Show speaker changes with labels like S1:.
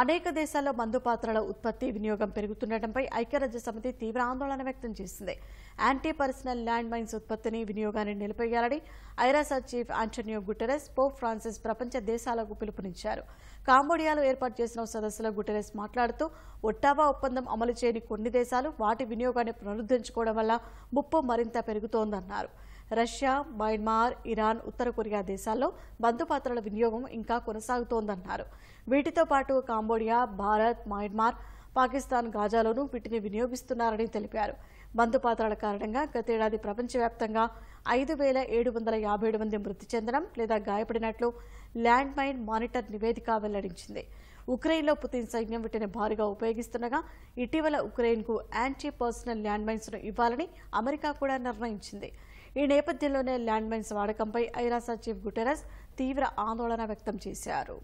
S1: అనేక దేశాల్లో మందు పాత్రల ఉత్పత్తి వినియోగం పెరుగుతుండటంపై ఐక్యరాజ్య సమితి తీవ్ర ఆందోళన వ్యక్తం చేసింది యాంటీ పర్సనల్ ల్యాండ్ మైన్స్ ఉత్పత్తిని వినియోగాన్ని నిలిపేయాలని ఐరాసా chief Antonio Guterres pope Francis ప్రపంచ దేశాలకు పిలుపునిచ్చారు కాంబోడియాలో ఏర్పాటు చేసిన సదస్సులో గుటెరెస్ మాట్లాడుతూ ఒట్టావా ఒప్పందం అమలు చేయని కొన్ని దేశాలు వాటి వినియోగాన్ని పునరుద్ధరించుకోవడం వల్ల ముప్పు మరింత పెరుగుతోందన్నారు రష్యా మయన్మార్ ఇరాన్ ఉత్తర కొరియా దేశాల్లో బంధుపాత్రల వినియోగం ఇంకా కొనసాగుతోందన్నారు వీటితో పాటు కాంబోడియా భారత్ మయన్మార్ పాకిస్తాన్ గాజాలోనూ వీటిని వినియోగిస్తున్నారని తెలిపారు బంధుపాత్రల కారణంగా గతేడాది ప్రపంచవ్యాప్తంగా ఐదు వేల ఏడు వందల యాభై ఏడు మంది మృతి చెందడం లేదా గాయపడినట్లు ల్యాండ్ మైన్ మానిటర్ నివేదిక వెల్లడించింది ఉక్రెయిన్లో పుతిన్ సైన్యం వీటిని భారీగా ఉపయోగిస్తుండగా ఇటీవల ఉక్రెయిన్కు యాంటీ పర్సనల్ ల్యాండ్ మైన్స్ను ఇవ్వాలని అమెరికా కూడా నిర్ణయించింది ఈ నేపథ్యంలోనే ల్యాండ్ మైన్స్ వాడకంపై ఐరాసా చీఫ్ గుటెరస్ తీవ్ర ఆందోళన వ్యక్తం చేశారు